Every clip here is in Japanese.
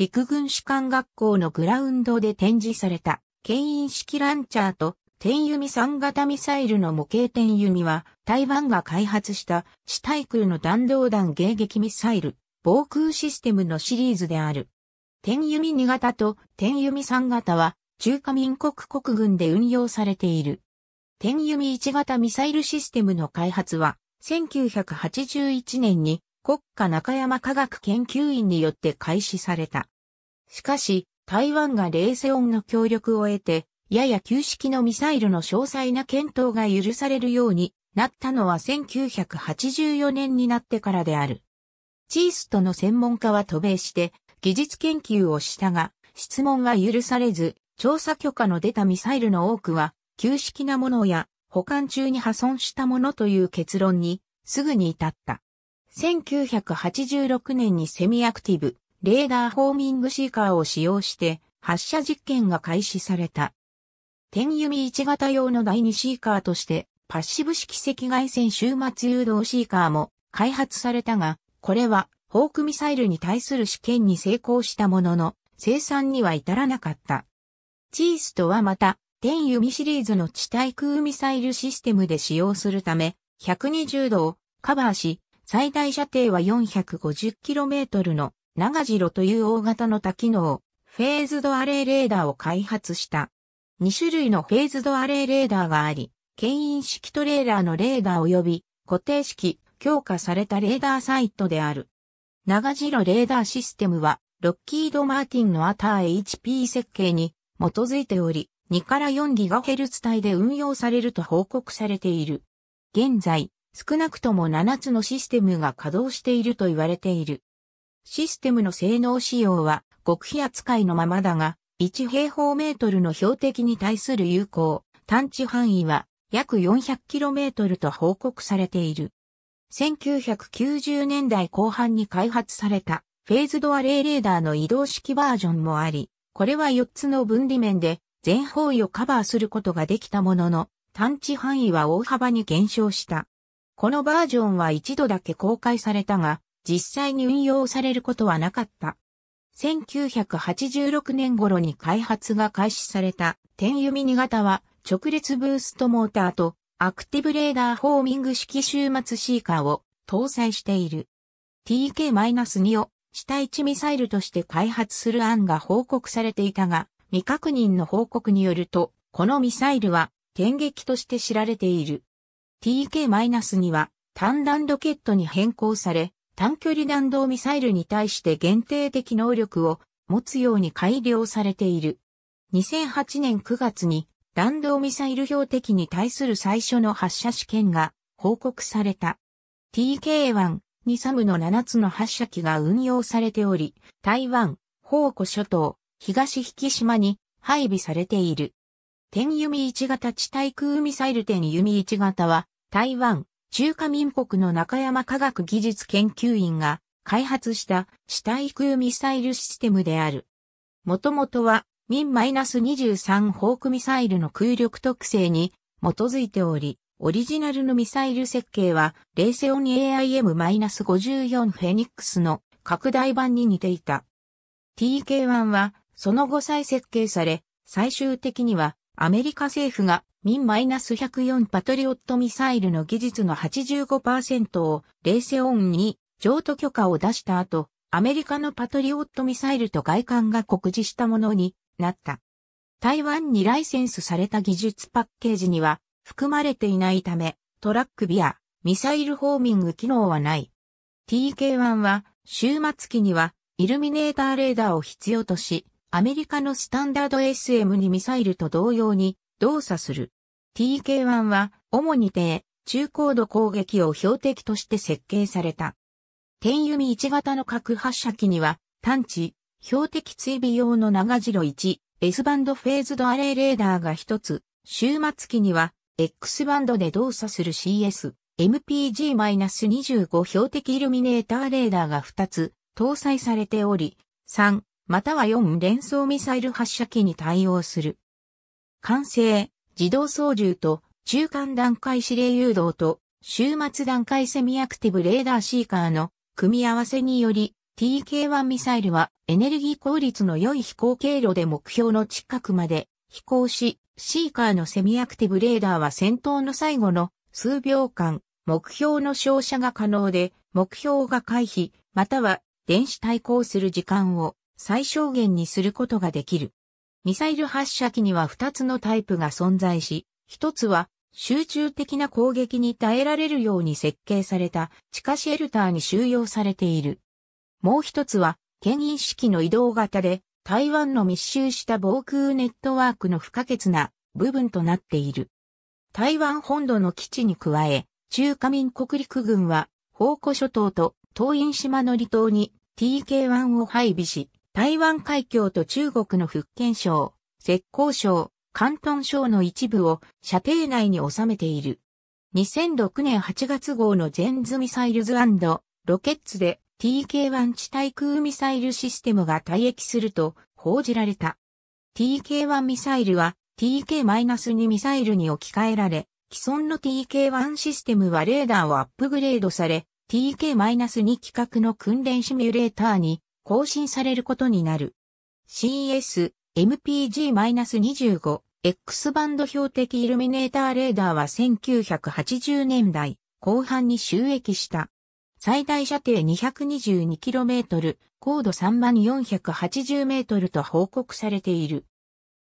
陸軍士官学校のグラウンドで展示された、牽引式ランチャーと、天弓3型ミサイルの模型天弓は、台湾が開発した地対空の弾道弾迎撃ミサイル、防空システムのシリーズである。天弓2型と天弓3型は、中華民国国軍で運用されている。天弓1型ミサイルシステムの開発は、1981年に国家中山科学研究院によって開始された。しかし、台湾がレーセオンの協力を得て、やや旧式のミサイルの詳細な検討が許されるようになったのは1984年になってからである。チーストの専門家は渡米して技術研究をしたが、質問は許されず、調査許可の出たミサイルの多くは、旧式なものや保管中に破損したものという結論にすぐに至った。1986年にセミアクティブ、レーダーホーミングシーカーを使用して発射実験が開始された。天弓1型用の第2シーカーとしてパッシブ式赤外線終末誘導シーカーも開発されたが、これはホークミサイルに対する試験に成功したものの、生産には至らなかった。チーストはまた、天弓シリーズの地対空ミサイルシステムで使用するため、120度をカバーし、最大射程は 450km の長城という大型の多機能、フェーズドアレイレーダーを開発した。2種類のフェーズドアレイレーダーがあり、牽引式トレーラーのレーダー及び固定式、強化されたレーダーサイトである。長城レーダーシステムは、ロッキード・マーティンのアター HP 設計に基づいており、2から 4GHz 帯で運用されると報告されている。現在、少なくとも7つのシステムが稼働していると言われている。システムの性能仕様は極秘扱いのままだが、1平方メートルの標的に対する有効、探知範囲は約 400km と報告されている。1990年代後半に開発されたフェーズドアレイレーダーの移動式バージョンもあり、これは4つの分離面で全方位をカバーすることができたものの、探知範囲は大幅に減少した。このバージョンは一度だけ公開されたが、実際に運用されることはなかった。1986年頃に開発が開始された、天弓2型は、直列ブーストモーターと、アクティブレーダーホーミング式終末シーカーを搭載している。TK-2 を下1地ミサイルとして開発する案が報告されていたが、未確認の報告によると、このミサイルは、天撃として知られている。TK-2 は単弾ロケットに変更され、短距離弾道ミサイルに対して限定的能力を持つように改良されている。2008年9月に弾道ミサイル標的に対する最初の発射試験が報告された。TK-1、にサムの7つの発射機が運用されており、台湾、宝庫諸島、東引島に配備されている。天弓1型地対空ミサイル天弓1型は、台湾、中華民国の中山科学技術研究院が開発した死対空ミサイルシステムである。もともとは、民 -23 ホークミサイルの空力特性に基づいており、オリジナルのミサイル設計は、レーセオン AIM-54 フェニックスの拡大版に似ていた。TK1 は、その後再設計され、最終的には、アメリカ政府がミン1 0 4パトリオットミサイルの技術の85%をレセオンに譲渡許可を出した後、アメリカのパトリオットミサイルと外観が告示したものになった。台湾にライセンスされた技術パッケージには含まれていないため、トラックビア、ミサイルホーミング機能はない。TK1 は終末期にはイルミネーターレーダーを必要とし、アメリカのスタンダード SM にミサイルと同様に動作する。TK1 は主に低、中高度攻撃を標的として設計された。天弓1型の核発射機には、探知、標的追尾用の長白1、S バンドフェーズドアレイレーダーが1つ、終末機には、X バンドで動作する CS、MPG-25 標的イルミネーターレーダーが2つ、搭載されており、3、または4連装ミサイル発射機に対応する。完成、自動操縦と中間段階指令誘導と終末段階セミアクティブレーダーシーカーの組み合わせにより TK1 ミサイルはエネルギー効率の良い飛行経路で目標の近くまで飛行し、シーカーのセミアクティブレーダーは戦闘の最後の数秒間、目標の照射が可能で、目標が回避、または電子対抗する時間を最小限にすることができる。ミサイル発射機には2つのタイプが存在し、1つは集中的な攻撃に耐えられるように設計された地下シェルターに収容されている。もう一つは、牽引式の移動型で、台湾の密集した防空ネットワークの不可欠な部分となっている。台湾本土の基地に加え、中華民国陸軍は、宝庫諸島と東印島の離島に TK1 を配備し、台湾海峡と中国の福建省、浙江省、広東省の一部を射程内に収めている。2006年8月号のジェンズミサイルズロケッツで TK1 地対空ミサイルシステムが退役すると報じられた。TK1 ミサイルは TK-2 ミサイルに置き換えられ、既存の TK1 システムはレーダーをアップグレードされ、TK-2 規格の訓練シミュレーターに更新されることになる。CS、MPG-25、X バンド標的イルミネーターレーダーは1980年代後半に収益した。最大射程 222km、高度3 480m と報告されている。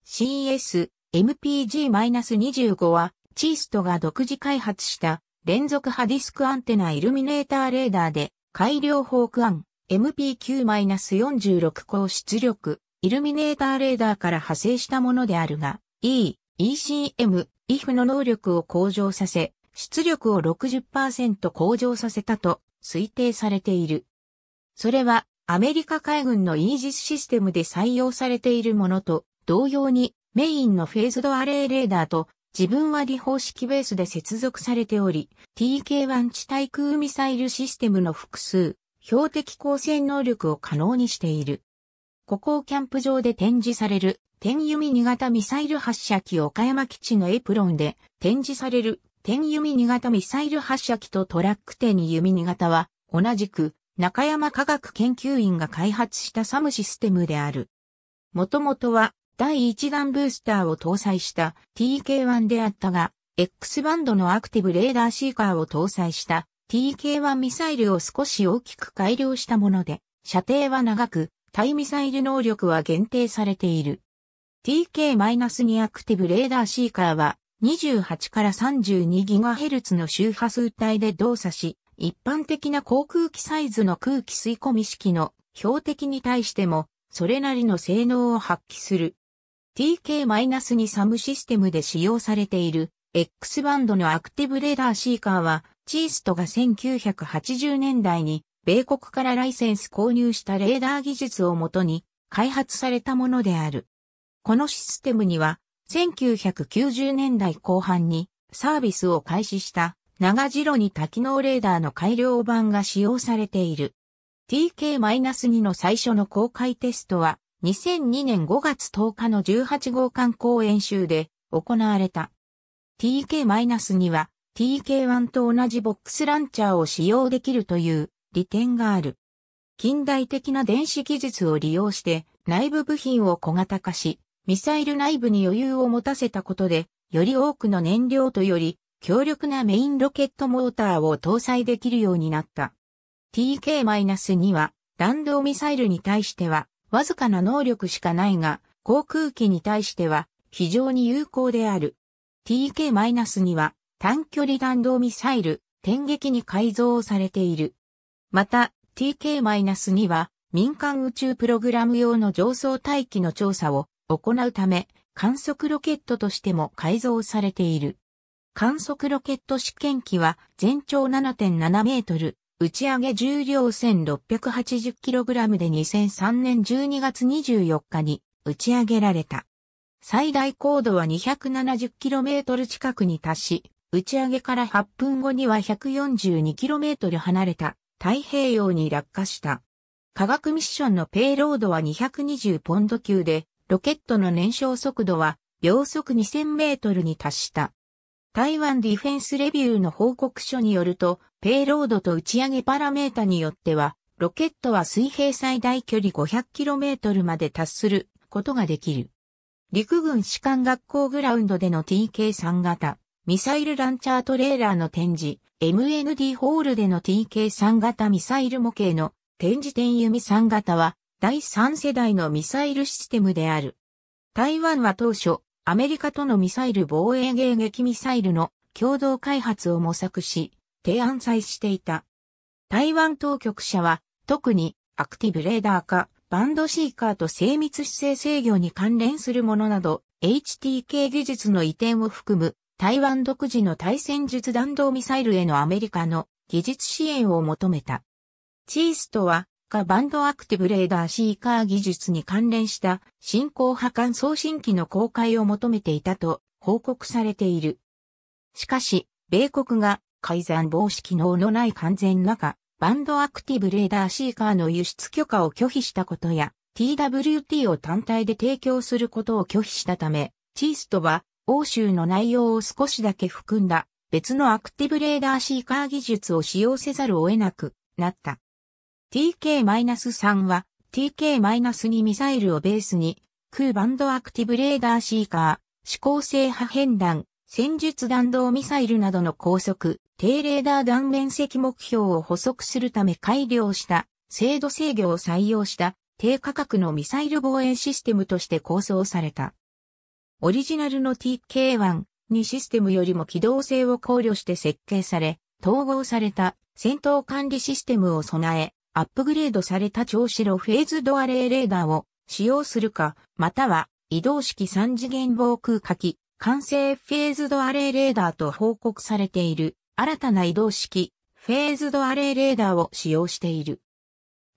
CS、MPG-25 は、チーストが独自開発した連続波ディスクアンテナイルミネーターレーダーで、改良法ー案 MP9-46 高出力、イルミネーターレーダーから派生したものであるが、E、ECM、IF の能力を向上させ、出力を60%向上させたと推定されている。それはアメリカ海軍のイージスシステムで採用されているものと同様にメインのフェーズドアレイレーダーと自分割方式ベースで接続されており、TK1 地対空ミサイルシステムの複数標的光線能力を可能にしている。ここをキャンプ場で展示される、天弓2型ミサイル発射機岡山基地のエプロンで展示される、天弓2型ミサイル発射機とトラック天弓2型は、同じく、中山科学研究院が開発したサムシステムである。もともとは、第1弾ブースターを搭載した TK1 であったが、X バンドのアクティブレーダーシーカーを搭載した TK1 ミサイルを少し大きく改良したもので、射程は長く、対ミサイル能力は限定されている。TK-2 アクティブレーダーシーカーは28から 32GHz の周波数帯で動作し、一般的な航空機サイズの空気吸い込み式の標的に対しても、それなりの性能を発揮する。TK-2 サムシステムで使用されている X バンドのアクティブレーダーシーカーはチーストが1980年代に米国からライセンス購入したレーダー技術をもとに開発されたものである。このシステムには1990年代後半にサービスを開始した長次郎に多機能レーダーの改良版が使用されている。TK-2 の最初の公開テストは2002年5月10日の18号観光演習で行われた。TK-2 は TK1 と同じボックスランチャーを使用できるという利点がある。近代的な電子技術を利用して内部部品を小型化し、ミサイル内部に余裕を持たせたことで、より多くの燃料とより強力なメインロケットモーターを搭載できるようになった。TK-2 は弾道ミサイルに対してはわずかな能力しかないが、航空機に対しては非常に有効である。TK-2 は短距離弾道ミサイル、天撃に改造されている。また、TK-2 は民間宇宙プログラム用の上層大気の調査を行うため、観測ロケットとしても改造されている。観測ロケット試験機は全長7.7メートル、打ち上げ重量 1680kg で2003年12月24日に打ち上げられた。最大高度は 270km 近くに達し、打ち上げから8分後には 142km 離れた太平洋に落下した。科学ミッションのペイロードは220ポンド級で、ロケットの燃焼速度は秒速2000メートルに達した。台湾ディフェンスレビューの報告書によると、ペイロードと打ち上げパラメータによっては、ロケットは水平最大距離 500km まで達することができる。陸軍士官学校グラウンドでの TK3 型ミサイルランチャートレーラーの展示、MND ホールでの TK3 型ミサイル模型の展示展弓3型は第3世代のミサイルシステムである。台湾は当初、アメリカとのミサイル防衛迎撃ミサイルの共同開発を模索し、提案さしていた。台湾当局者は、特にアクティブレーダー化、バンドシーカーと精密姿勢制御に関連するものなど、HTK 技術の移転を含む台湾独自の対戦術弾道ミサイルへのアメリカの技術支援を求めた。チーストは、カバンドアクティブレーダーシーカー技術に関連した進行破壊送信機の公開を求めていたと報告されている。しかし、米国が改ざん防止機能のない完全中、バンドアクティブレーダーシーカーの輸出許可を拒否したことや、TWT を単体で提供することを拒否したため、チーストは欧州の内容を少しだけ含んだ別のアクティブレーダーシーカー技術を使用せざるを得なくなった。TK-3 は TK-2 ミサイルをベースに空バンドアクティブレーダーシーカー、指向性破片弾、戦術弾道ミサイルなどの高速、低レーダー断面積目標を補足するため改良した精度制御を採用した低価格のミサイル防衛システムとして構想された。オリジナルの TK1 にシステムよりも機動性を考慮して設計され、統合された戦闘管理システムを備え、アップグレードされた超白フェーズドアレイレーダーを使用するか、または移動式三次元防空火器、完成フェーズドアレイレーダーと報告されている新たな移動式フェーズドアレイレーダーを使用している。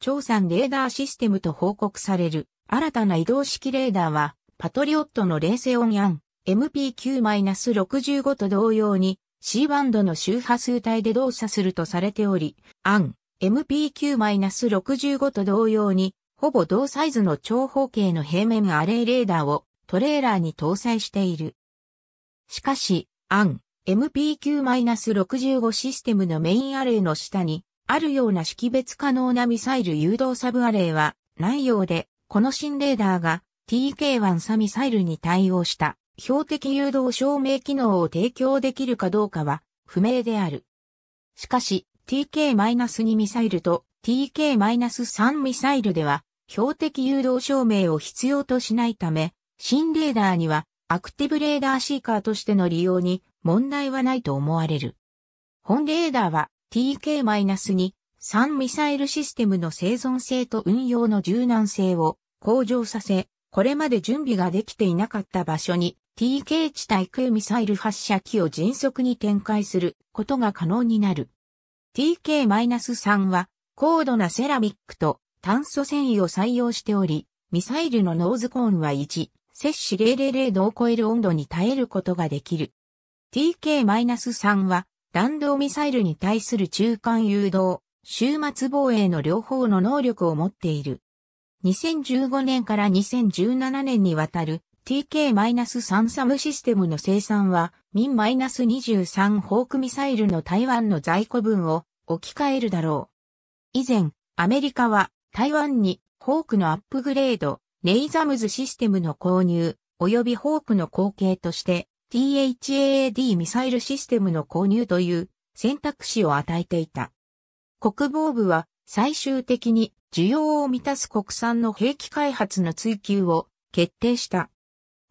超3レーダーシステムと報告される新たな移動式レーダーはパトリオットの冷静音アン、MP9-65 と同様に C バンドの周波数帯で動作するとされており、アン MP9-65 と同様にほぼ同サイズの長方形の平面アレイレーダーをトレーラーに搭載している。しかし、アン MP9-65 システムのメインアレイの下にあるような識別可能なミサイル誘導サブアレイはないようで、この新レーダーが t k 1サミサイルに対応した標的誘導照明機能を提供できるかどうかは不明である。しかし TK-2 ミサイルと TK-3 ミサイルでは標的誘導照明を必要としないため、新レーダーにはアクティブレーダーシーカーとしての利用に問題はないと思われる。本レーダーは TK-2 3ミサイルシステムの生存性と運用の柔軟性を向上させ、これまで準備ができていなかった場所に TK 地対空ミサイル発射機を迅速に展開することが可能になる。TK-3 は高度なセラミックと炭素繊維を採用しており、ミサイルのノーズコーンは1、摂氏000度を超える温度に耐えることができる。TK-3 は弾道ミサイルに対する中間誘導、終末防衛の両方の能力を持っている。2015年から2017年にわたる TK-3 サムシステムの生産は、民 -23 ホークミサイルの台湾の在庫分を置き換えるだろう。以前、アメリカは台湾にホークのアップグレード、ネイザムズシステムの購入、及びホークの後継として THAAD ミサイルシステムの購入という選択肢を与えていた。国防部は最終的に需要を満たす国産の兵器開発の追求を決定した。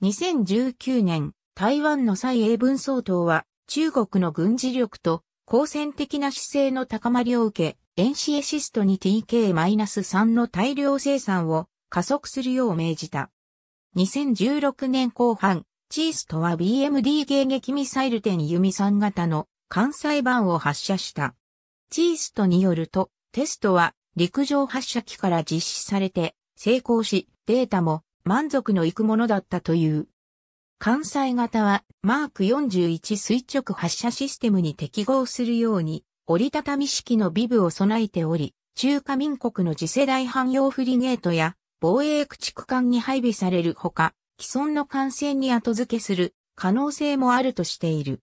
2019年、台湾の蔡英文総統は中国の軍事力と抗戦的な姿勢の高まりを受け、エンシエシストに TK-3 の大量生産を加速するよう命じた。2016年後半、チーストは BMD 迎撃ミサイル展弓3型の関西版を発射した。チーストによると、テストは陸上発射機から実施されて成功し、データも満足のいくものだったという。関西型はマーク41垂直発射システムに適合するように折りたたみ式のビブを備えており、中華民国の次世代汎用フリゲートや防衛駆逐艦に配備されるほか、既存の艦船に後付けする可能性もあるとしている。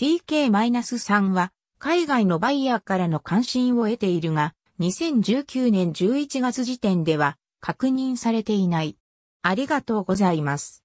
TK-3 は海外のバイヤーからの関心を得ているが、2019年11月時点では確認されていない。ありがとうございます。